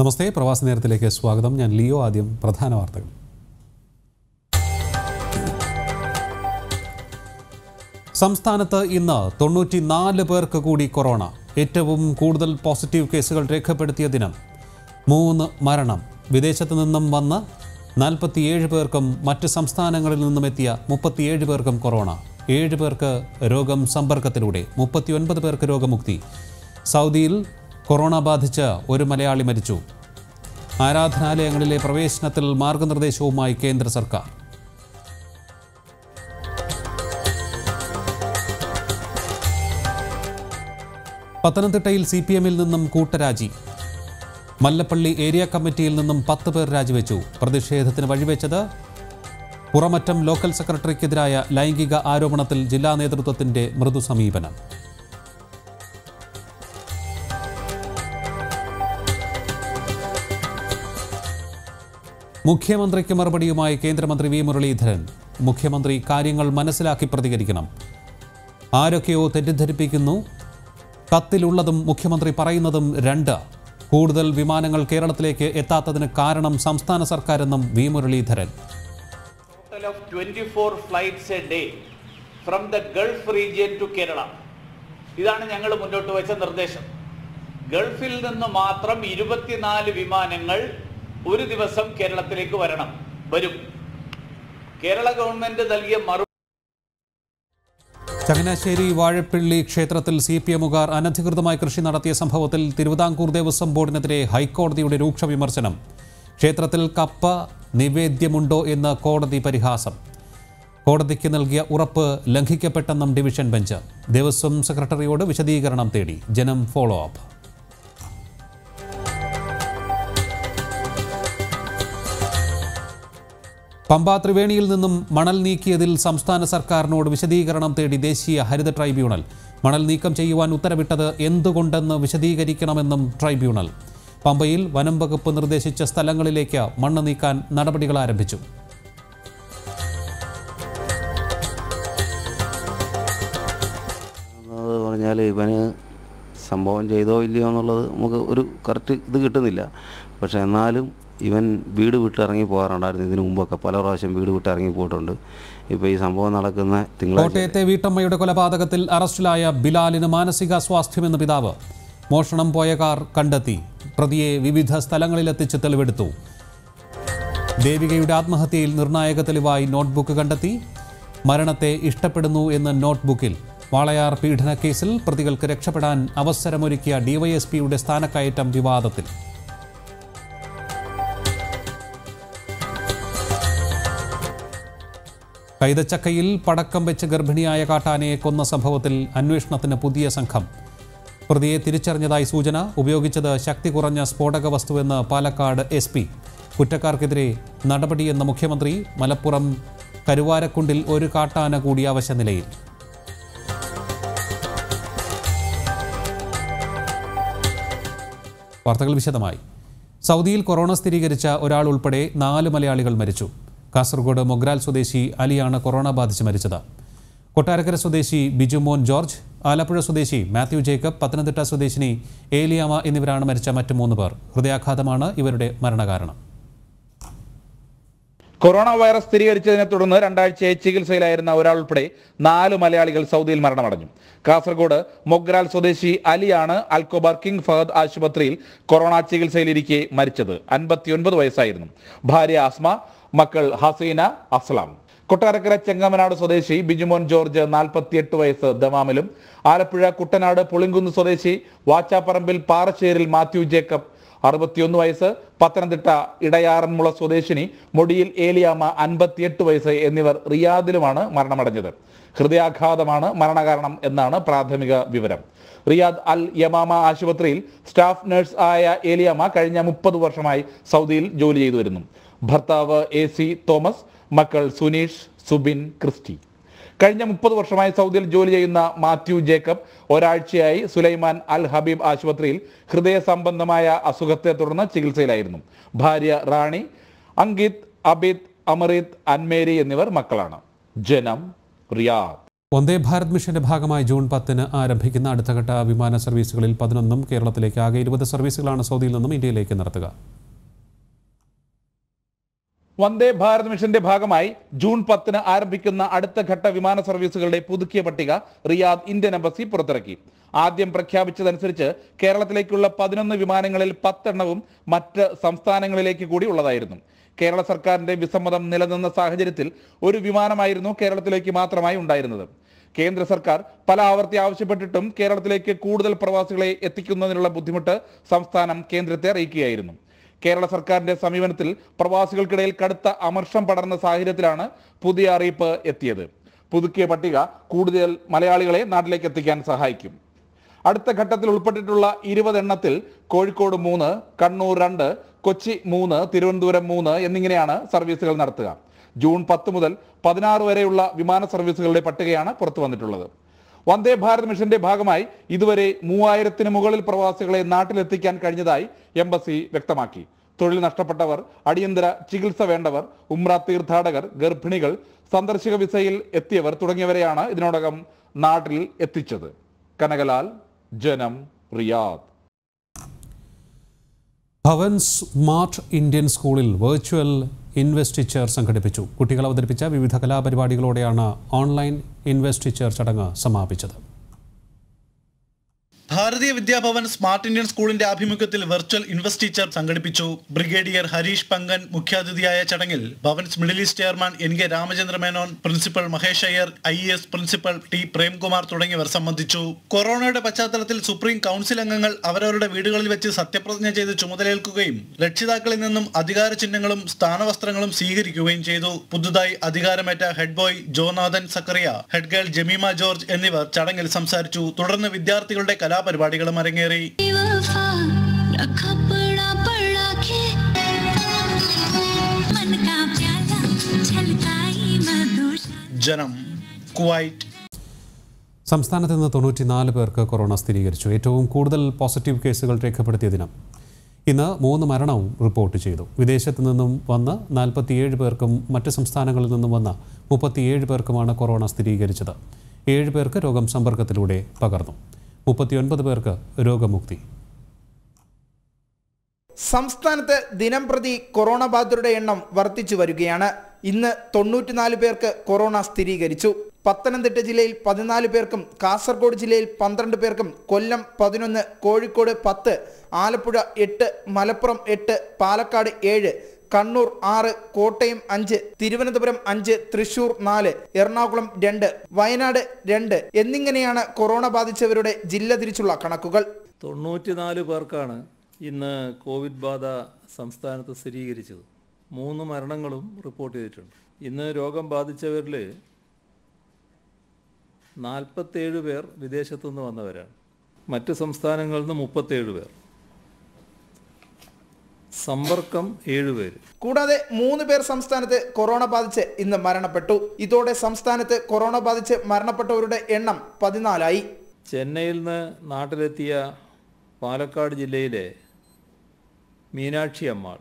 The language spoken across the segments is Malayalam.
നമസ്തേ പ്രവാസ നേരത്തിലേക്ക് സ്വാഗതം ഞാൻ ലിയോ ആദ്യം പ്രധാന വാർത്തകൾ സംസ്ഥാനത്ത് ഇന്ന് തൊണ്ണൂറ്റിനാല് പേർക്ക് കൂടി കൊറോണ ഏറ്റവും കൂടുതൽ പോസിറ്റീവ് കേസുകൾ രേഖപ്പെടുത്തിയ ദിനം മൂന്ന് മരണം വിദേശത്തു നിന്നും വന്ന് നാൽപ്പത്തിയേഴ് പേർക്കും മറ്റ് സംസ്ഥാനങ്ങളിൽ നിന്നും എത്തിയ മുപ്പത്തിയേഴ് പേർക്കും കൊറോണ ഏഴ് പേർക്ക് രോഗം സമ്പർക്കത്തിലൂടെ മുപ്പത്തിയൊൻപത് പേർക്ക് രോഗമുക്തി സൗദിയിൽ കൊറോണ ബാധിച്ച് ഒരു മലയാളി മരിച്ചു ആരാധനാലയങ്ങളിലെ പ്രവേശനത്തിൽ മാർഗനിർദ്ദേശവുമായി കേന്ദ്ര സർക്കാർ പത്തനംതിട്ടയിൽ സി പി എമ്മിൽ നിന്നും കൂട്ടരാജി മല്ലപ്പള്ളി ഏരിയ കമ്മിറ്റിയിൽ നിന്നും പത്ത് പേർ രാജിവെച്ചു പ്രതിഷേധത്തിന് വഴിവെച്ചത് പുറമറ്റം ലോക്കൽ സെക്രട്ടറിക്കെതിരായ ലൈംഗിക ആരോപണത്തിൽ ജില്ലാ നേതൃത്വത്തിന്റെ മൃദുസമീപനം മുഖ്യമന്ത്രിക്ക് മറുപടിയുമായി കേന്ദ്രമന്ത്രി വി മുരളീധരൻ മുഖ്യമന്ത്രി കാര്യങ്ങൾ മനസ്സിലാക്കി പ്രതികരിക്കണം ആരൊക്കെയോ തെറ്റിദ്ധരിപ്പിക്കുന്നു കത്തിലുള്ളതും മുഖ്യമന്ത്രി പറയുന്നതും രണ്ട് കൂടുതൽ വിമാനങ്ങൾ കേരളത്തിലേക്ക് എത്താത്തതിന് കാരണം സംസ്ഥാന സർക്കാരെന്നും V Muraleedharan from the Gulf region to Kerala ഇതാണ് ഞങ്ങൾ മുന്നോട്ട് വെച്ച നിർദ്ദേശം ഗൾഫിൽ നിന്ന് മാത്രം ഇരുപത്തിനാല് വിമാനങ്ങൾ ഒരു ദിവസം കേരളത്തിലേക്ക് വരണം വരും കേരള ഗവൺമെന്റ് നൽകിയ മറു ചങ്ങനാശ്ശേരി വാഴപ്പള്ളി ക്ഷേത്രത്തിൽ സി പി എമ്മുകാർ അനധികൃതമായി കൃഷി നടത്തിയ സംഭവത്തിൽ തിരുവിതാംകൂർ ദേവസ്വം ബോർഡിനെതിരെ ഹൈക്കോടതിയുടെ രൂക്ഷ വിമർശനം ക്ഷേത്രത്തിൽ കപ്പ നിവേദ്യമുണ്ടോ എന്ന് കോടതി പരിഹാസം കോടതിക്ക് നൽകിയ ഉറപ്പ് ലംഘിക്കപ്പെട്ടെന്നും ഡിവിഷൻ ബെഞ്ച് ദേവസ്വം സെക്രട്ടറിയോട് വിശദീകരണം തേടി ജനം ഫോളോ അപ്പ് പമ്പാ ത്രിവേണിയിൽ നിന്നും മണൽ നീക്കിയതിൽ സംസ്ഥാന സർക്കാരിനോട് വിശദീകരണം തേടി ദേശീയ ഹരിത ട്രൈബ്യൂണൽ മണൽ നീക്കം ചെയ്യുവാൻ ഉത്തരവിട്ടത് എന്തുകൊണ്ടെന്ന് വിശദീകരിക്കണമെന്നും ട്രൈബ്യൂണൽ പമ്പയിൽ വനം വകുപ്പ് നിർദ്ദേശിച്ച സ്ഥലങ്ങളിലേക്ക് മണ്ണ് നീക്കാൻ നടപടികൾ ആരംഭിച്ചു പറഞ്ഞാൽ ഇവന് സംഭവം ചെയ്തോ ഇല്ലയോ എന്നുള്ളത് നമുക്ക് ഒരു കറക്റ്റ് ഇത് കിട്ടുന്നില്ല പക്ഷേ എന്നാലും ഇവൻ വീട് വിട്ട് ഇറങ്ങി പോകാറുണ്ടായിരുന്നു ഇതിനു മുമ്പൊക്കെ പല പ്രാവശ്യം വീട് വിട്ട് ഇറങ്ങി പോയിട്ടുണ്ട് ഇപ്പോൾ ഈ സംഭവം നടക്കുന്ന കോട്ടയത്തെ വീട്ടമ്മയുടെ കൊലപാതകത്തിൽ അറസ്റ്റിലായ ബിലാലിന് മാനസികാസ്വാസ്ഥ്യമെന്ന് പിതാവ് മോഷണം പോയ കാർ കണ്ടെത്തി പ്രതിയെ വിവിധ സ്ഥലങ്ങളിലെത്തിച്ച് തെളിവെടുത്തു ദേവികയുടെ ആത്മഹത്യയിൽ നിർണായക തെളിവായി നോട്ട്ബുക്ക് കണ്ടെത്തി മരണത്തെ ഇഷ്ടപ്പെടുന്നു എന്ന നോട്ട്ബുക്കിൽ വാളയാർ പീഡനക്കേസിൽ പ്രതികൾക്ക് രക്ഷപ്പെടാൻ അവസരമൊരുക്കിയ ഡിവൈഎസ്പിയുടെ സ്ഥാനക്കയറ്റം വിവാദത്തിൽ കൈതച്ചക്കയിൽ പടക്കം വെച്ച് ഗർഭിണിയായ കാട്ടാനയെ കൊന്ന സംഭവത്തിൽ അന്വേഷണത്തിന് പുതിയ സംഘം പ്രതിയെ തിരിച്ചറിഞ്ഞതായി സൂചന ഉപയോഗിച്ചത് ശക്തി കുറഞ്ഞ സ്ഫോടക വസ്തുവെന്ന് പാലക്കാട് എസ് പി കുറ്റക്കാർക്കെതിരെ നടപടിയെന്ന മുഖ്യമന്ത്രി മലപ്പുറം കരുവാരക്കുണ്ടിൽ ഒരു കാട്ടാന കൂടി അവശ നിലയിൽ വാർത്തകൾ വിശദമായി സൗദിയിൽ കൊറോണ സ്ഥിരീകരിച്ച ഒരാൾ ഉൾപ്പെടെ നാല് മലയാളികൾ മരിച്ചു കാസർഗോഡ് മൊഗ്രാൽ സ്വദേശി അലിയാണ് കൊറോണ ബാധിച്ച് മരിച്ചത് കൊട്ടാരക്കര സ്വദേശി ബിജുമോൻ ജോർജ് ആലപ്പുഴ സ്വദേശി മാത്യു ജേക്കബ് പത്തനംതിട്ട സ്വദേശിനി ഏലിയാമ എന്നിവരാണ് മരിച്ച മറ്റ് മൂന്ന് പേർ ഹൃദയാഘാതമാണ് ഇവരുടെ മരണകാരണം കൊറോണ വൈറസ് സ്ഥിരീകരിച്ചതിനെ തുടർന്ന് രണ്ടാഴ്ചയെ ചികിത്സയിലായിരുന്ന ഒരാൾ ഉൾപ്പെടെ നാല് മലയാളികൾ സൗദിയിൽ മരണമടഞ്ഞു കാസർഗോഡ് മൊഗ്രാൽ സ്വദേശി അലിയാണ് അൽക്കോബാർ കിങ് ഫഹദ് ആശുപത്രിയിൽ കൊറോണ ചികിത്സയിലിരിക്കെ മരിച്ചത് അൻപത്തിയൊൻപത് വയസ്സായിരുന്നു ഭാര്യ ആസ്മ മക്കൾ ഹസീന അസ്ലാം കൊട്ടാരക്കര ചെങ്ങമനാട് സ്വദേശി ബിജുമോൻ ജോർജ് നാൽപ്പത്തിയെട്ട് വയസ്സ് ദമാമിലും ആലപ്പുഴ കുട്ടനാട് പുളിങ്കുന്ന് സ്വദേശി വാച്ചാപ്പറമ്പിൽ പാറശ്ശേരിൽ മാത്യു ജേക്കബ് അറുപത്തിയൊന്ന് വയസ്സ് പത്തനംതിട്ട ഇടയാറന്മുള സ്വദേശിനി മൊടിയിൽ ഏലിയാമ അൻപത്തിയെട്ട് വയസ്സ് എന്നിവർ റിയാദിലുമാണ് മരണമടഞ്ഞത് ഹൃദയാഘാതമാണ് മരണകാരണം എന്നാണ് പ്രാഥമിക വിവരം റിയാദ് അൽ യമാമ ആശുപത്രിയിൽ സ്റ്റാഫ് നഴ്സ് ആയ ഏലിയാമ കഴിഞ്ഞ മുപ്പത് വർഷമായി സൗദിയിൽ ജോലി ചെയ്തു വരുന്നു ഭർത്താവ് എ സി തോമസ് മക്കൾ സുനീഷ് സുബിൻ ക്രിസ്റ്റി കഴിഞ്ഞ മുപ്പത് വർഷമായി സൗദിയിൽ ജോലി ചെയ്യുന്ന മാത്യു ജേക്കബ് ഒരാഴ്ചയായി സുലൈമാൻ അൽ ഹബീബ് ആശുപത്രിയിൽ ഹൃദയ സംബന്ധമായ അസുഖത്തെ തുടർന്ന് ചികിത്സയിലായിരുന്നു ഭാര്യ റാണി അങ്കിത് അബിത് അമറിത് അൻമേരി എന്നിവർ മക്കളാണ് ജനം റിയാദ് വന്ദേ ഭാരത് മിഷന്റെ ഭാഗമായി ജൂൺ പത്തിന് ആരംഭിക്കുന്ന അടുത്തഘട്ട വിമാന സർവീസുകളിൽ പതിനൊന്നും കേരളത്തിലേക്ക് ആകെ ഇരുപത് സർവീസുകളാണ് സൗദിയിൽ നിന്നും ഇന്ത്യയിലേക്ക് നടത്തുക വന്ദേ ഭാരത് മിഷന്റെ ഭാഗമായി ജൂൺ പത്തിന് ആരംഭിക്കുന്ന അടുത്ത ഘട്ട വിമാന സർവീസുകളുടെ പുതുക്കിയ പട്ടിക റിയാദ് ഇന്ത്യൻ എംബസി പുറത്തിറക്കി ആദ്യം പ്രഖ്യാപിച്ചതനുസരിച്ച് കേരളത്തിലേക്കുള്ള പതിനൊന്ന് വിമാനങ്ങളിൽ പത്തെണ്ണവും മറ്റ് സംസ്ഥാനങ്ങളിലേക്ക് കൂടി ഉള്ളതായിരുന്നു കേരള സർക്കാരിന്റെ വിസമ്മതം നിലനിന്ന സാഹചര്യത്തിൽ ഒരു വിമാനമായിരുന്നു കേരളത്തിലേക്ക് മാത്രമായി ഉണ്ടായിരുന്നത് കേന്ദ്ര സർക്കാർ പല ആവർത്തി ആവശ്യപ്പെട്ടിട്ടും കേരളത്തിലേക്ക് കൂടുതൽ പ്രവാസികളെ എത്തിക്കുന്നതിനുള്ള ബുദ്ധിമുട്ട് സംസ്ഥാനം കേന്ദ്രത്തെ അറിയിക്കുകയായിരുന്നു കേരള സർക്കാരിന്റെ സമീപനത്തിൽ പ്രവാസികൾക്കിടയിൽ കടുത്ത അമർഷം പടർന്ന സാഹചര്യത്തിലാണ് പുതിയ അറിയിപ്പ് എത്തിയത് പുതുക്കിയ പട്ടിക കൂടുതൽ മലയാളികളെ നാട്ടിലേക്ക് എത്തിക്കാൻ സഹായിക്കും അടുത്ത ഘട്ടത്തിൽ ഉൾപ്പെട്ടിട്ടുള്ള ഇരുപത് എണ്ണത്തിൽ കോഴിക്കോട് മൂന്ന് കണ്ണൂർ രണ്ട് കൊച്ചി മൂന്ന് തിരുവനന്തപുരം മൂന്ന് എന്നിങ്ങനെയാണ് സർവീസുകൾ നടത്തുക ജൂൺ പത്ത് മുതൽ പതിനാറ് വരെയുള്ള വിമാന സർവീസുകളുടെ പട്ടികയാണ് പുറത്തു വന്നിട്ടുള്ളത് വന്ദേ ഭാരത് മിഷന്റെ ഭാഗമായി ഇതുവരെ മൂവായിരത്തിന് മുകളിൽ പ്രവാസികളെ നാട്ടിലെത്തിക്കാൻ കഴിഞ്ഞതായി എംബസി വ്യക്തമാക്കി തൊഴിൽ നഷ്ടപ്പെട്ടവർ അടിയന്തര ചികിത്സ വേണ്ടവർ ഉമ്ര തീർത്ഥാടകർ ഗർഭിണികൾ സന്ദർശക വിസയിൽ എത്തിയവർ തുടങ്ങിയവരെയാണ് ഇതിനോടകം നാട്ടിൽ എത്തിച്ചത് കനകലാൽ ജനം റിയാദ് ഭവൻ സ്മാർട്ട് ഇന്ത്യൻ സ്കൂളിൽ വെർച്വൽ ഇൻവെസ്റ്റിച്ചർ സംഘടിപ്പിച്ചു കുട്ടികൾ അവതരിപ്പിച്ച വിവിധ കലാപരിപാടികളോടെയാണ് ഓൺലൈൻ ഇൻവെസ്റ്റിച്ചർ ചടങ്ങ് സമാപിച്ചത് ഭാരതീയ വിദ്യാഭവൻ സ്മാർട്ട് ഇന്ത്യൻ സ്കൂളിന്റെ ആഭിമുഖ്യത്തിൽ വെർച്വൽ ഇൻവെസ്റ്റ് സംഘടിപ്പിച്ചു ബ്രിഗേഡിയർ ഹരീഷ് പങ്കൻ മുഖ്യാതിഥിയായ ചടങ്ങിൽ Bhavans middle east chairman N K Ramachandra Menon principal Mahesh Iyer I S principal T Premkumar തുടങ്ങിയവർ സംബന്ധിച്ചു കൊറോണയുടെ പശ്ചാത്തലത്തിൽ സുപ്രീം കൗൺസിൽ അംഗങ്ങൾ അവരവരുടെ വീടുകളിൽ വെച്ച് സത്യപ്രതിജ്ഞ ചെയ്ത് ചുമതലയേൽക്കുകയും രക്ഷിതാക്കളിൽ നിന്നും അധികാര ചിഹ്നങ്ങളും സ്ഥാനവസ്ത്രങ്ങളും സ്വീകരിക്കുകയും ചെയ്തു പുതുതായി അധികാരമേറ്റ head boy Jonathan Zachariah head girl Jemima George എന്നിവർ ചടങ്ങിൽ സംസാരിച്ചു തുടർന്ന് വിദ്യാർത്ഥികളുടെ കലാ എല്ലാ പരിപാടികളും അരങ്ങേറി ജനം കുവൈറ്റ് സംസ്ഥാനത്ത് നിന്ന് തൊണ്ണൂറ്റിനാല് പേർക്ക് കൊറോണ സ്ഥിരീകരിച്ചു ഏറ്റവും കൂടുതൽ പോസിറ്റീവ് കേസുകൾ രേഖപ്പെടുത്തിയ ദിനം ഇന്ന് മൂന്ന് മരണവും റിപ്പോർട്ട് ചെയ്തു വിദേശത്ത് നിന്നും വന്ന് നാൽപ്പത്തിയേഴ് പേർക്കും മറ്റ് സംസ്ഥാനങ്ങളിൽ നിന്നും വന്ന മുപ്പത്തിയേഴ് പേർക്കുമാണ് കൊറോണ സ്ഥിരീകരിച്ചത് ഏഴ് പേർക്ക് രോഗം സമ്പർക്കത്തിലൂടെ പകർന്നു മുപ്പത്തിയൊൻപത് പേർക്ക് രോഗമുക്തി സംസ്ഥാനത്ത് ദിനം പ്രതി കൊറോണ ബാധിതരുടെ എണ്ണം വർദ്ധിച്ചു വരികയാണ് ഇന്ന് തൊണ്ണൂറ്റിനാല് പേർക്ക് കൊറോണ സ്ഥിരീകരിച്ചു പത്തനംതിട്ട ജില്ലയിൽ പതിനാല് പേർക്കും കാസർഗോഡ് ജില്ലയിൽ പന്ത്രണ്ട് പേർക്കും കൊല്ലം പതിനൊന്ന് കോഴിക്കോട് പത്ത് ആലപ്പുഴ എട്ട് മലപ്പുറം എട്ട് പാലക്കാട് ഏഴ് കണ്ണൂർ ആറ് കോട്ടയം അഞ്ച് തിരുവനന്തപുരം അഞ്ച് തൃശൂർ നാല് എറണാകുളം രണ്ട് വയനാട് രണ്ട് എന്നിങ്ങനെയാണ് കൊറോണ ബാധിച്ചവരുടെ ജില്ല തിരിച്ചുള്ള കണക്കുകൾ തൊണ്ണൂറ്റിനാല് പേർക്കാണ് ഇന്ന് കോവിഡ് ബാധ സംസ്ഥാനത്ത് സ്ഥിരീകരിച്ചത് മൂന്ന് മരണങ്ങളും റിപ്പോർട്ട് ചെയ്തിട്ടുണ്ട് ഇന്ന് രോഗം ബാധിച്ചവരിൽ നാൽപ്പത്തേഴ് പേർ വിദേശത്തുനിന്ന് വന്നവരാണ് മറ്റ് സംസ്ഥാനങ്ങളിൽ നിന്ന് മുപ്പത്തേഴ് പേർ സമ്പർക്കം ഏഴുപേര് കൂടാതെ മൂന്ന് പേർ സംസ്ഥാനത്ത് കൊറോണ ബാധിച്ച് ഇന്ന് മരണപ്പെട്ടു ഇതോടെ സംസ്ഥാനത്ത് കൊറോണ ബാധിച്ച് മരണപ്പെട്ടവരുടെ എണ്ണം പതിനാലായി ചെന്നൈയിൽ നിന്ന് നാട്ടിലെത്തിയ പാലക്കാട് ജില്ലയിലെ മീനാക്ഷി അമ്മാൾ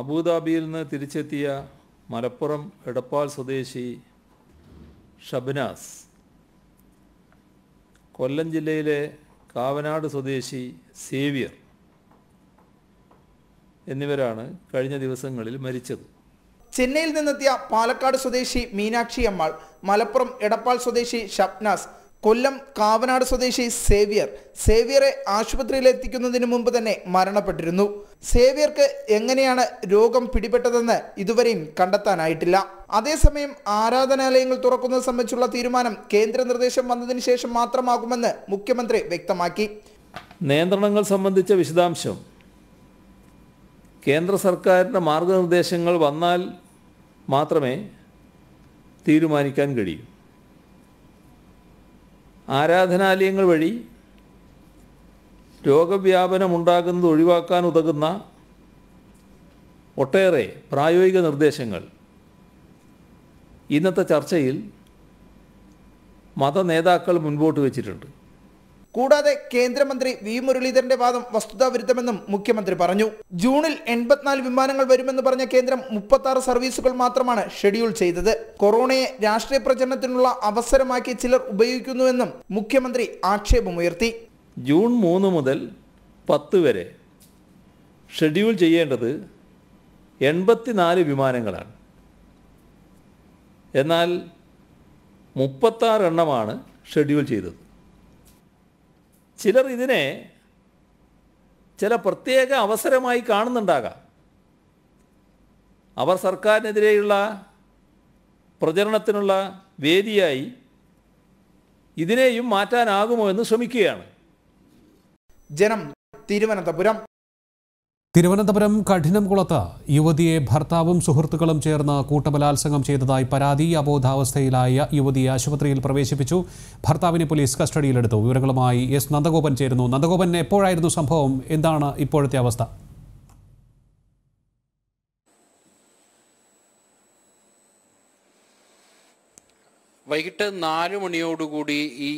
അബുദാബിയിൽ നിന്ന് തിരിച്ചെത്തിയ മലപ്പുറം എടപ്പാൾ സ്വദേശി ഷബ്നാസ് കൊല്ലം ജില്ലയിലെ കാവനാട് സ്വദേശി സേവിയർ എന്നിവരാണ് കഴിഞ്ഞ ദിവസങ്ങളിൽ മരിച്ചത് ചെന്നൈയിൽ നിന്നെത്തിയ പാലക്കാട് സ്വദേശി മീനാക്ഷി അമ്മാൾ മലപ്പുറം എടപ്പാൾ സ്വദേശി ഷപ്നാസ് കൊല്ലം കാവനാട് സ്വദേശി സേവ്യർ സേവ്യറെ ആശുപത്രിയിൽ എത്തിക്കുന്നതിന് മുമ്പ് തന്നെ മരണപ്പെട്ടിരുന്നു സേവ്യർക്ക് എങ്ങനെയാണ് രോഗം പിടിപെട്ടതെന്ന് ഇതുവരെയും കണ്ടെത്താനായിട്ടില്ല അതേസമയം ആരാധനാലയങ്ങൾ തുറക്കുന്നത് സംബന്ധിച്ചുള്ള തീരുമാനം കേന്ദ്ര നിർദ്ദേശം വന്നതിന് ശേഷം മാത്രമാകുമെന്ന് മുഖ്യമന്ത്രി വ്യക്തമാക്കി നിയന്ത്രണങ്ങൾ സംബന്ധിച്ച വിശദാംശം കേന്ദ്ര സർക്കാരിൻ്റെ മാർഗനിർദ്ദേശങ്ങൾ വന്നാൽ മാത്രമേ തീരുമാനിക്കാൻ കഴിയൂ ആരാധനാലയങ്ങൾ വഴി രോഗവ്യാപനമുണ്ടാകുന്നത് ഒഴിവാക്കാൻ ഉതകുന്ന ഒട്ടേറെ പ്രായോഗിക നിർദ്ദേശങ്ങൾ ഇന്നത്തെ ചർച്ചയിൽ മതനേതാക്കൾ മുൻപോട്ട് വച്ചിട്ടുണ്ട് കൂടാതെ കേന്ദ്രമന്ത്രി വി മുരളീധരന്റെ വാദം വസ്തുതാവിരുദ്ധമെന്നും മുഖ്യമന്ത്രി പറഞ്ഞു ജൂണിൽ എൺപത്തിനാല് വിമാനങ്ങൾ വരുമെന്ന് പറഞ്ഞ കേന്ദ്രം മുപ്പത്തി സർവീസുകൾ മാത്രമാണ് ഷെഡ്യൂൾ ചെയ്തത് കൊറോണയെ രാഷ്ട്രീയ പ്രചരണത്തിനുള്ള അവസരമാക്കി ചിലർ ഉപയോഗിക്കുന്നുവെന്നും മുഖ്യമന്ത്രി ആക്ഷേപമുയർത്തി ജൂൺ മൂന്ന് മുതൽ പത്ത് വരെ ഷെഡ്യൂൾ ചെയ്യേണ്ടത് എൺപത്തിനാല് വിമാനങ്ങളാണ് എന്നാൽ മുപ്പത്താറ് എണ്ണമാണ് ഷെഡ്യൂൾ ചെയ്തത് ചിലർ ഇതിനെ ചില പ്രത്യേക അവസരമായി കാണുന്നുണ്ടാകാം അവർ സർക്കാരിനെതിരെയുള്ള പ്രചരണത്തിനുള്ള വേദിയായി ഇതിനെയും മാറ്റാനാകുമോ എന്ന് ശ്രമിക്കുകയാണ് ജനം തിരുവനന്തപുരം തിരുവനന്തപുരം കഠിനംകുളത്ത് യുവതിയെ ഭർത്താവും സുഹൃത്തുക്കളും ചേർന്ന് കൂട്ടബലാത്സംഗം ചെയ്തതായി പരാതി അബോധാവസ്ഥയിലായ യുവതി ആശുപത്രിയിൽ പ്രവേശിപ്പിച്ചു ഭർത്താവിനെ പോലീസ് കസ്റ്റഡിയിലെടുത്തു വിവരങ്ങളുമായി എസ് നന്ദഗോപൻ ചേരുന്നു നന്ദഗോപൻ എപ്പോഴായിരുന്നു സംഭവം എന്താണ് ഇപ്പോഴത്തെ അവസ്ഥ വൈകിട്ട് നാല് മണിയോടുകൂടി ഈ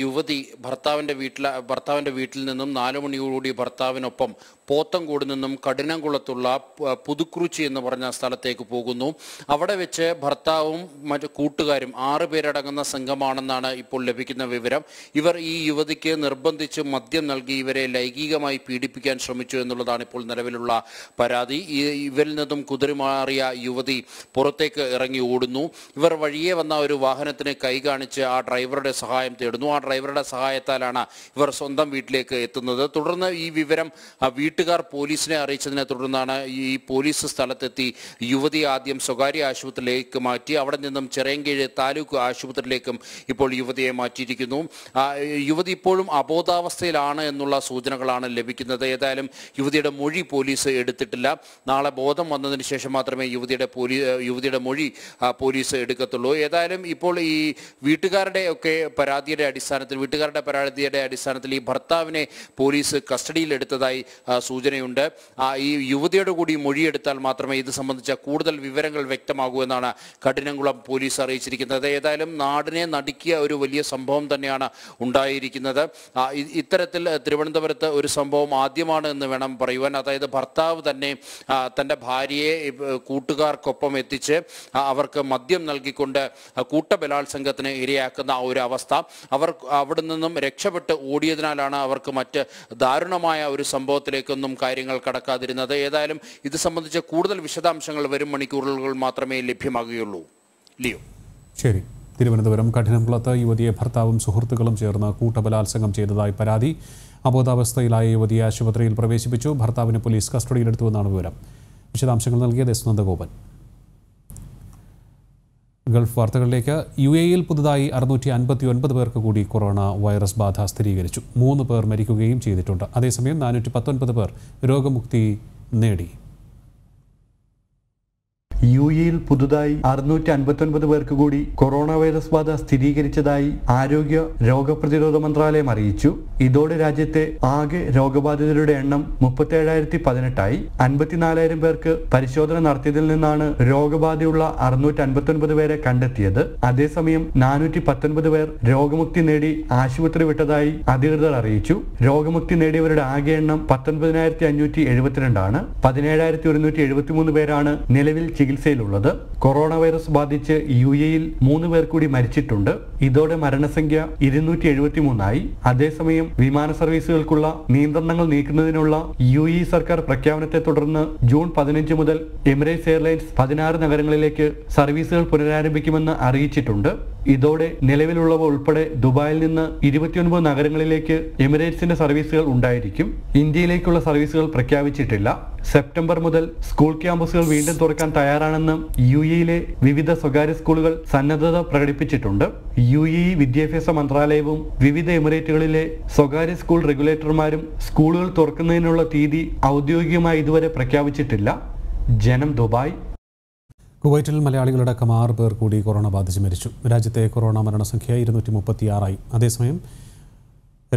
യുവതി ഭർത്താവിൻ്റെ വീട്ടിൽ ഭർത്താവിൻ്റെ വീട്ടിൽ നിന്നും നാല് മണിയോടുകൂടി ഭർത്താവിനൊപ്പം പോത്തംകൂട് നിന്നും കഠിനംകുളത്തുള്ള പുതുക്കുറിച്ചി എന്ന് പറഞ്ഞ സ്ഥലത്തേക്ക് പോകുന്നു അവിടെ വെച്ച് ഭർത്താവും മറ്റ് കൂട്ടുകാരും ആറ് പേരടങ്ങുന്ന സംഘമാണെന്നാണ് ഇപ്പോൾ ലഭിക്കുന്ന വിവരം ഇവർ ഈ യുവതിക്ക് നിർബന്ധിച്ച് മദ്യം നൽകി ഇവരെ ലൈംഗികമായി പീഡിപ്പിക്കാൻ ശ്രമിച്ചു എന്നുള്ളതാണ് ഇപ്പോൾ നിലവിലുള്ള പരാതി ഇവരിൽ നിന്നും കുതിരമാറിയ യുവതി പുറത്തേക്ക് ഇറങ്ങി ഓടുന്നു ഇവർ വഴിയെ വന്ന ഒരു വാഹനത്തിന് കൈ കാണിച്ച് ആ ഡ്രൈവറുടെ സഹായം തേടുന്നു ആ ഡ്രൈവറുടെ സഹായത്താലാണ് ഇവർ സ്വന്തം വീട്ടിലേക്ക് എത്തുന്നത് തുടർന്ന് ഈ വിവരം വീട്ടിൽ വീട്ടുകാർ പോലീസിനെ അറിയിച്ചതിനെ തുടർന്നാണ് ഈ പോലീസ് സ്ഥലത്തെത്തി യുവതി ആദ്യം സ്വകാര്യ ആശുപത്രിയിലേക്ക് മാറ്റി അവിടെ നിന്നും ചെറിയങ്കീഴ് താലൂക്ക് ആശുപത്രിയിലേക്കും ഇപ്പോൾ യുവതിയെ മാറ്റിയിരിക്കുന്നു യുവതി ഇപ്പോഴും അബോധാവസ്ഥയിലാണ് എന്നുള്ള സൂചനകളാണ് ലഭിക്കുന്നത് ഏതായാലും യുവതിയുടെ മൊഴി പോലീസ് എടുത്തിട്ടില്ല നാളെ ബോധം വന്നതിന് ശേഷം മാത്രമേ യുവതിയുടെ യുവതിയുടെ മൊഴി പോലീസ് എടുക്കത്തുള്ളൂ ഏതായാലും ഇപ്പോൾ ഈ വീട്ടുകാരുടെ ഒക്കെ പരാതിയുടെ അടിസ്ഥാനത്തിൽ വീട്ടുകാരുടെ പരാതിയുടെ അടിസ്ഥാനത്തിൽ ഈ ഭർത്താവിനെ പോലീസ് കസ്റ്റഡിയിൽ എടുത്തതായി സൂചനയുണ്ട് ഈ യുവതിയുടെ കൂടി മൊഴിയെടുത്താൽ മാത്രമേ ഇത് സംബന്ധിച്ച കൂടുതൽ വിവരങ്ങൾ വ്യക്തമാകൂ എന്നാണ് കഠിനംകുളം പോലീസ് അറിയിച്ചിരിക്കുന്നത് ഏതായാലും നാടിനെ നടുക്കിയ ഒരു വലിയ സംഭവം തന്നെയാണ് ഉണ്ടായിരിക്കുന്നത് ഇത്തരത്തിൽ തിരുവനന്തപുരത്ത് ഒരു സംഭവം ആദ്യമാണ് എന്ന് വേണം പറയുവാൻ അതായത് ഭർത്താവ് തന്നെ തൻ്റെ ഭാര്യയെ കൂട്ടുകാർക്കൊപ്പം എത്തിച്ച് അവർക്ക് മദ്യം നൽകിക്കൊണ്ട് കൂട്ടബലാത്സംഗത്തിന് ഇരയാക്കുന്ന ആ ഒരു അവസ്ഥ അവർ അവിടെ നിന്നും രക്ഷപ്പെട്ട് ഓടിയതിനാലാണ് അവർക്ക് മറ്റ് ദാരുണമായ ഒരു സംഭവത്തിലേക്ക് അതിലേക്കൊന്നും കാര്യങ്ങൾ കടക്കാതിരുന്നത് ഏതായാലും ഇത് സംബന്ധിച്ച് കൂടുതൽ വിശദാംശങ്ങൾ വരും മണിക്കൂറുകൾ മാത്രമേ ലഭ്യമാകുകയുള്ളൂ ലിയോ ശരി തിരുവനന്തപുരം കഠിനംകുളത്ത് യുവതിയെ ഭർത്താവും സുഹൃത്തുക്കളും ചേർന്ന് കൂട്ടബലാത്സംഗം ചെയ്തതായി പരാതി അബോധാവസ്ഥയിലായ യുവതിയെ ആശുപത്രിയിൽ പ്രവേശിപ്പിച്ചു ഭർത്താവിനെ പോലീസ് കസ്റ്റഡിയിലെടുത്തുവെന്നാണ് വിവരം വിശദാംശങ്ങൾ നൽകിയത് എസ് നന്ദഗോപൻ ഗൾഫ് വാർത്തകളിലേക്ക് യു എയിൽ പുതുതായി അറുന്നൂറ്റി അൻപത്തി ഒൻപത് പേർക്ക് കൂടി കൊറോണ വൈറസ് ബാധ സ്ഥിരീകരിച്ചു മൂന്ന് പേർ മരിക്കുകയും ചെയ്തിട്ടുണ്ട് അതേസമയം നാനൂറ്റി പത്തൊൻപത് പേർ രോഗമുക്തി നേടി യു എയിൽ പുതുതായി അറുന്നൂറ്റി അൻപത്തൊൻപത് പേർക്ക് കൂടി കൊറോണ വൈറസ് ബാധ സ്ഥിരീകരിച്ചതായി ആരോഗ്യ രോഗപ്രതിരോധ മന്ത്രാലയം അറിയിച്ചു ഇതോടെ രാജ്യത്തെ ആകെ രോഗബാധിതരുടെ എണ്ണം മുപ്പത്തി ഏഴായിരത്തി പതിനെട്ടായി അൻപത്തിനാലായിരം പേർക്ക് പരിശോധന നടത്തിയതിൽ നിന്നാണ് രോഗബാധയുള്ള അറുന്നൂറ്റി അൻപത്തൊൻപത് പേരെ കണ്ടെത്തിയത് അതേസമയം നാനൂറ്റി പത്തൊൻപത് പേർ രോഗമുക്തി നേടി ആശുപത്രി വിട്ടതായി അധികൃതർ അറിയിച്ചു രോഗമുക്തി നേടിയവരുടെ ആകെ എണ്ണം പത്തൊൻപതിനായിരത്തി അഞ്ഞൂറ്റി എഴുപത്തിരണ്ടാണ് പതിനേഴായിരത്തി ഒരുന്നൂറ്റി എഴുപത്തിമൂന്ന് പേരാണ് നിലവിൽ ചികിത്സ ചികിത്സയിലുള്ളത് കൊറോണ വൈറസ് ബാധിച്ച് യു എയിൽ മൂന്ന് പേർ കൂടി മരിച്ചിട്ടുണ്ട് ഇതോടെ മരണസംഖ്യ ഇരുന്നൂറ്റി എഴുപത്തി മൂന്നായി അതേസമയം വിമാന സർവീസുകൾക്കുള്ള നിയന്ത്രണങ്ങൾ നീക്കുന്നതിനുള്ള യു ഇ സർക്കാർ പ്രഖ്യാപനത്തെ തുടർന്ന് ജൂൺ പതിനഞ്ച് മുതൽ എമിറേറ്റ്സ് എയർലൈൻസ് പതിനാറ് നഗരങ്ങളിലേക്ക് സർവീസുകൾ പുനരാരംഭിക്കുമെന്ന് അറിയിച്ചിട്ടുണ്ട് ഇതോടെ നിലവിലുള്ളവ ഉൾപ്പെടെ ദുബായിൽ നിന്ന് ഇരുപത്തിയൊൻപത് നഗരങ്ങളിലേക്ക് എമിറേറ്റ്സിന്റെ സർവീസുകൾ ഉണ്ടായിരിക്കും ഇന്ത്യയിലേക്കുള്ള സർവീസുകൾ പ്രഖ്യാപിച്ചിട്ടില്ല സെപ്റ്റംബർ മുതൽ സ്കൂൾ ക്യാമ്പസുകൾ വീണ്ടും തുറക്കാൻ തയ്യാറാണെന്ന് യു എയിലെ വിവിധ സ്വകാര്യ സ്കൂളുകൾ സന്നദ്ധത പ്രകടിപ്പിച്ചിട്ടുണ്ട് യു എ വിദ്യാഭ്യാസ മന്ത്രാലയവും വിവിധ എമിറേറ്റുകളിലെ സ്വകാര്യ സ്കൂൾ റെഗുലേറ്റർമാരും സ്കൂളുകൾ തുറക്കുന്നതിനുള്ള തീയതി ഔദ്യോഗികമായി ഇതുവരെ പ്രഖ്യാപിച്ചിട്ടില്ല ജനം ദുബായ് കുവൈറ്റിൽ മലയാളികളടക്കം ആറ് പേർ കൂടി കൊറോണ ബാധിച്ച് മരിച്ചു രാജ്യത്തെ കൊറോണ മരണസംഖ്യ ഇരുന്നൂറ്റി മുപ്പത്തിയാറായി അതേസമയം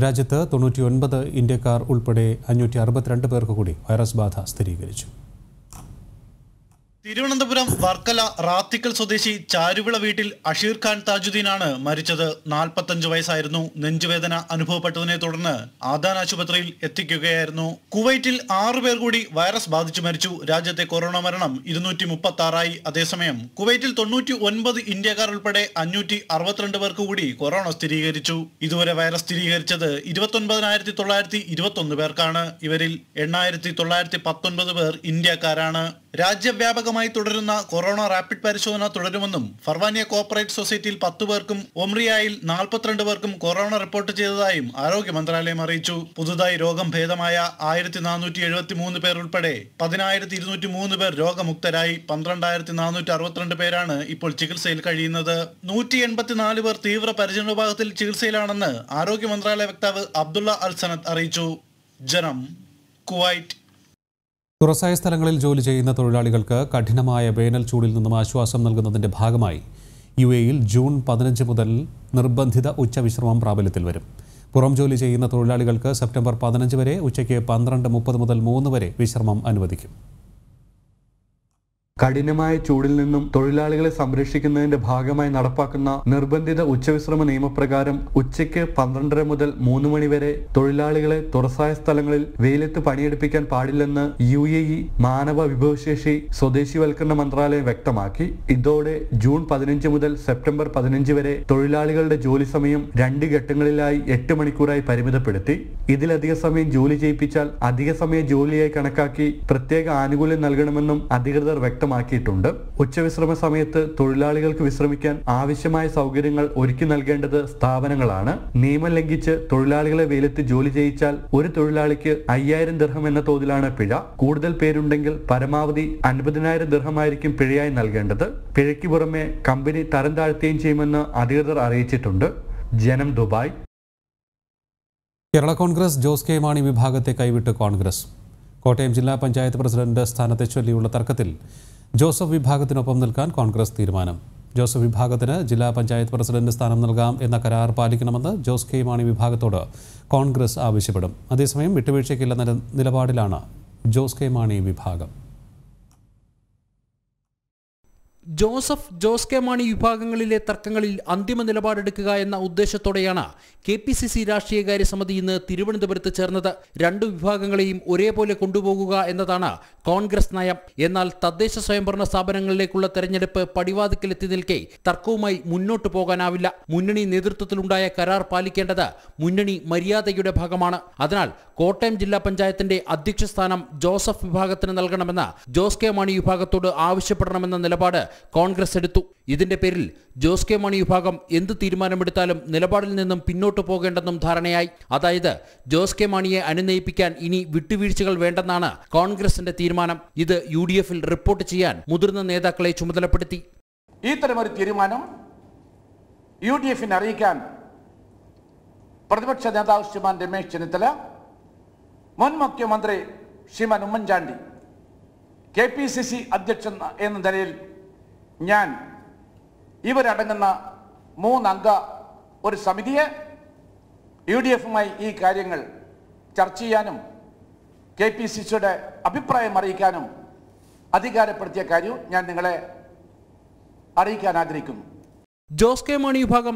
രാജ്യത്ത് തൊണ്ണൂറ്റിയൊൻപത് ഇന്ത്യക്കാർ ഉൾപ്പെടെ അഞ്ഞൂറ്റി അറുപത്തിരണ്ട് പേർക്ക് കൂടി വൈറസ് ബാധ സ്ഥിരീകരിച്ചു തിരുവനന്തപുരം വർക്കല റാത്തിക്കൽ സ്വദേശി ചാരുവിള വീട്ടിൽ അഷീർ ഖാൻ താജുദ്ദീനാണ് മരിച്ചത് നാൽപ്പത്തഞ്ചു വയസ്സായിരുന്നു നെഞ്ചുവേദന അനുഭവപ്പെട്ടതിനെ തുടർന്ന് ആദാൻ ആശുപത്രിയിൽ എത്തിക്കുകയായിരുന്നു കുവൈറ്റിൽ ആറുപേർ കൂടി വൈറസ് ബാധിച്ചു മരിച്ചു രാജ്യത്തെ കൊറോണ മരണം ഇരുന്നൂറ്റി മുപ്പത്തി ആറായി അതേസമയം കുവൈറ്റിൽ തൊണ്ണൂറ്റി ഒൻപത് ഇന്ത്യക്കാർ ഉൾപ്പെടെ അഞ്ഞൂറ്റി അറുപത്തിരണ്ട് പേർക്ക് കൂടി കൊറോണ സ്ഥിരീകരിച്ചു ഇതുവരെ വൈറസ് സ്ഥിരീകരിച്ചത് ഇരുപത്തൊൻപതിനായിരത്തി തൊള്ളായിരത്തി ഇരുപത്തൊന്ന് പേർക്കാണ് ഇവരിൽ എണ്ണായിരത്തി തൊള്ളായിരത്തി പത്തൊൻപത് പേർ ഇന്ത്യക്കാരാണ് രാജ്യവ്യാപകമായി തുടരുന്ന കൊറോണ റാപ്പിഡ് പരിശോധന തുടരുമെന്നും ഫർവാനിയ കോപ്പറേറ്റ് സൊസൈറ്റിയിൽ പത്ത് പേർക്കും ഒമ്രിയായിൽ നാൽപ്പത്തിരണ്ട് പേർക്കും കൊറോണ റിപ്പോർട്ട് ചെയ്തതായും ആരോഗ്യ മന്ത്രാലയം അറിയിച്ചു പുതുതായി രോഗം ഭേദമായ ആയിരത്തി നാനൂറ്റി എഴുപത്തി മൂന്ന് പേർ ഉൾപ്പെടെ പതിനായിരത്തി ഇരുന്നൂറ്റി മൂന്ന് പേർ രോഗമുക്തരായി പന്ത്രണ്ടായിരത്തി നാനൂറ്റി അറുപത്തിരണ്ട് പേരാണ് ഇപ്പോൾ ചികിത്സയിൽ കഴിയുന്നത് നൂറ്റി എൺപത്തിനാല് പേർ തീവ്ര പരിചരണ വിഭാഗത്തിൽ ചികിത്സയിലാണെന്ന് ആരോഗ്യ മന്ത്രാലയ വക്താവ് അബ്ദുള്ള അൽ അറിയിച്ചു ജനം കുവൈറ്റ് തുറസായ സ്ഥലങ്ങളിൽ ജോലി ചെയ്യുന്ന തൊഴിലാളികൾക്ക് കഠിനമായ വേനൽ ചൂടിൽ നിന്നും ആശ്വാസം നൽകുന്നതിന്റെ ഭാഗമായി യു എയിൽ ജൂൺ പതിനഞ്ച് മുതൽ നിർബന്ധിത ഉച്ചവിശ്രമം പ്രാബല്യത്തിൽ വരും പുറം ജോലി ചെയ്യുന്ന തൊഴിലാളികൾക്ക് സെപ്റ്റംബർ പതിനഞ്ച് വരെ ഉച്ചയ്ക്ക് പന്ത്രണ്ട് മുപ്പത് മുതൽ മൂന്ന് വരെ വിശ്രമം അനുവദിക്കും കഠിനമായ ചൂടിൽ നിന്നും തൊഴിലാളികളെ സംരക്ഷിക്കുന്നതിന്റെ ഭാഗമായി നടപ്പാക്കുന്ന നിർബന്ധിത ഉച്ചവിശ്രമ നിയമപ്രകാരം ഉച്ചയ്ക്ക് പന്ത്രണ്ടര മുതൽ മൂന്ന് മണിവരെ തൊഴിലാളികളെ തുറസായ സ്ഥലങ്ങളിൽ വെയിലത്ത് പണിയെടുപ്പിക്കാൻ പാടില്ലെന്ന് യു എ ഇ മാനവ വിഭവശേഷി സ്വദേശിവൽക്കരണ മന്ത്രാലയം വ്യക്തമാക്കി ഇതോടെ ജൂൺ പതിനഞ്ച് മുതൽ സെപ്റ്റംബർ പതിനഞ്ച് വരെ തൊഴിലാളികളുടെ ജോലി സമയം രണ്ട് ഘട്ടങ്ങളിലായി എട്ട് മണിക്കൂറായി പരിമിതപ്പെടുത്തി ഇതിലധിക സമയം ജോലി ചെയ്യിപ്പിച്ചാൽ അധിക സമയ ജോലിയായി കണക്കാക്കി പ്രത്യേക ആനുകൂല്യം നൽകണമെന്നും അധികൃതർ വ്യക്തമാക്കി വ്യക്തമാക്കിയിട്ടുണ്ട് ഉച്ചവിശ്രമ സമയത്ത് തൊഴിലാളികൾക്ക് വിശ്രമിക്കാൻ ആവശ്യമായ സൗകര്യങ്ങൾ ഒരുക്കി നൽകേണ്ടത് സ്ഥാപനങ്ങളാണ് നിയമം ലംഘിച്ച് തൊഴിലാളികളെ വെയിലത്ത് ജോലി ചെയ്യിച്ചാൽ ഒരു തൊഴിലാളിക്ക് അയ്യായിരം ദീർഘം എന്ന തോതിലാണ് പിഴ കൂടുതൽ പേരുണ്ടെങ്കിൽ പരമാവധി അൻപതിനായിരം ദീർഘമായിരിക്കും പിഴയായി നൽകേണ്ടത് പിഴയ്ക്ക് പുറമെ കമ്പനി തരം താഴ്ത്തുകയും ചെയ്യുമെന്ന് അധികൃതർ അറിയിച്ചിട്ടുണ്ട് ജനം ദുബായ് കേരള കോൺഗ്രസ് ജോസ് കെ മാണി വിഭാഗത്തെ കൈവിട്ട് കോൺഗ്രസ് കോട്ടയം ജില്ലാ പഞ്ചായത്ത് പ്രസിഡന്റ് സ്ഥാനത്തെ ചൊല്ലിയുള്ള തർക്കത്തിൽ ജോസഫ് വിഭാഗത്തിനൊപ്പം നിൽക്കാൻ കോൺഗ്രസ് തീരുമാനം ജോസഫ് വിഭാഗത്തിന് ജില്ലാ പഞ്ചായത്ത് പ്രസിഡന്റ് സ്ഥാനം നൽകാം എന്ന കരാർ പാലിക്കണമെന്ന് ജോസ് കെ മാണി വിഭാഗത്തോട് കോൺഗ്രസ് ആവശ്യപ്പെടും അതേസമയം വിട്ടുവീഴ്ചയ്ക്കില്ലെന്ന നിലപാടിലാണ് ജോസ് കെ മാണി വിഭാഗം ജോസഫ് ജോസ് കെ മാണി വിഭാഗങ്ങളിലെ തർക്കങ്ങളിൽ അന്തിമ നിലപാടെടുക്കുക എന്ന ഉദ്ദേശത്തോടെയാണ് കെ പി സി സി രാഷ്ട്രീയകാര്യ സമിതി ഇന്ന് തിരുവനന്തപുരത്ത് ചേർന്നത് രണ്ടു വിഭാഗങ്ങളെയും ഒരേപോലെ കൊണ്ടുപോകുക എന്നതാണ് കോൺഗ്രസ് നയം എന്നാൽ തദ്ദേശ സ്വയംഭരണ സ്ഥാപനങ്ങളിലേക്കുള്ള തെരഞ്ഞെടുപ്പ് പടിവാതിക്കലെത്തി നിൽക്കെ തർക്കവുമായി മുന്നോട്ടു പോകാനാവില്ല മുന്നണി നേതൃത്വത്തിലുണ്ടായ കരാർ പാലിക്കേണ്ടത് മുന്നണി മര്യാദയുടെ ഭാഗമാണ് അതിനാൽ കോട്ടയം ജില്ലാ പഞ്ചായത്തിന്റെ അധ്യക്ഷ സ്ഥാനം ജോസഫ് വിഭാഗത്തിന് നൽകണമെന്ന് ജോസ് കെ മാണി വിഭാഗത്തോട് ആവശ്യപ്പെടണമെന്ന നിലപാട് കോൺഗ്രസ് എടുത്തു ഇതിന്റെ പേരിൽ ജോസ് കെ മാണി വിഭാഗം എന്ത് തീരുമാനമെടുത്താലും നിലപാടിൽ നിന്നും പിന്നോട്ടു പോകേണ്ടെന്നും ധാരണയായി അതായത് ജോസ് കെ മാണിയെ അനുനയിപ്പിക്കാൻ ഇനി വിട്ടുവീഴ്ചകൾ വേണ്ടെന്നാണ് കോൺഗ്രസിന്റെ തീരുമാനം ഇത് യു റിപ്പോർട്ട് ചെയ്യാൻ മുതിർന്ന നേതാക്കളെ ചുമതലപ്പെടുത്തി ഇത്തരമൊരു തീരുമാനം യു ഡി എഫിനെ അറിയിക്കാൻ പ്രതിപക്ഷ നേതാവ് ശ്രീമാൻ രമേശ് ചെന്നിത്തല മുൻ മുഖ്യമന്ത്രി Shriman Oommen Chandy K P C C അധ്യക്ഷൻ എന്ന നിലയിൽ ഞാൻ ഇവരടങ്ങുന്ന മൂന്നംഗ ഒരു സമിതിയെ യു ഡി എഫുമായി ഈ കാര്യങ്ങൾ ചർച്ച ചെയ്യാനും കെ പി സി സിയുടെ അഭിപ്രായം അറിയിക്കാനും അധികാരപ്പെടുത്തിയ കാര്യവും ഞാൻ നിങ്ങളെ അറിയിക്കാൻ ആഗ്രഹിക്കുന്നു ജോസ് കെ മാണി വിഭാഗം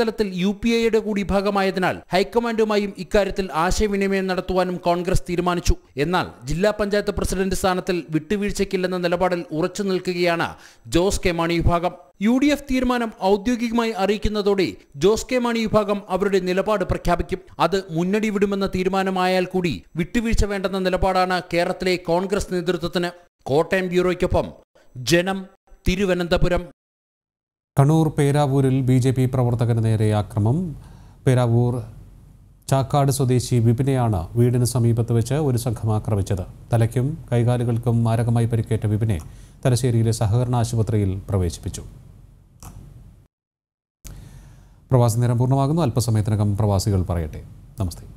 തലത്തിൽ യു പി എയുടെ കൂടി ഭാഗമായതിനാൽ ഹൈക്കമാൻഡുമായും ഇക്കാര്യത്തിൽ ആശയവിനിമയം നടത്തുവാനും കോൺഗ്രസ് തീരുമാനിച്ചു എന്നാൽ ജില്ലാ പഞ്ചായത്ത് പ്രസിഡന്റ് സ്ഥാനത്തിൽ വിട്ടുവീഴ്ചയ്ക്കില്ലെന്ന നിലപാടിൽ ഉറച്ചു നിൽക്കുകയാണ് ജോസ് കെ മാണി വിഭാഗം യു ഡി എഫ് തീരുമാനം ഔദ്യോഗികമായി അറിയിക്കുന്നതോടെ ജോസ് കെ മാണി വിഭാഗം അവരുടെ നിലപാട് പ്രഖ്യാപിക്കും അത് മുന്നണി വിടുമെന്ന തീരുമാനമായാൽ കൂടി വിട്ടുവീഴ്ച വേണ്ടെന്ന നിലപാടാണ് കേരളത്തിലെ കോൺഗ്രസ് നേതൃത്വത്തിന് കോട്ടയം ബ്യൂറോയ്ക്കൊപ്പം ജനം തിരുവനന്തപുരം കണ്ണൂർ പേരാവൂരിൽ ബി ജെ പി പ്രവർത്തകന് നേരെ ആക്രമം പേരാവൂർ ചാക്കാട് സ്വദേശി വിപിനെയാണ് വീടിന് സമീപത്ത് വെച്ച് ഒരു സംഘം ആക്രമിച്ചത് തലയ്ക്കും കൈകാലുകൾക്കും മാരകമായി പരിക്കേറ്റ വിപിനെ തലശ്ശേരിയിലെ സഹകരണ ആശുപത്രിയിൽ പ്രവേശിപ്പിച്ചു പ്രവാസി നേരം പൂർണ്ണമാകുന്നു അല്പസമയത്തിനകം പ്രവാസികൾ പറയട്ടെ നമസ്തേ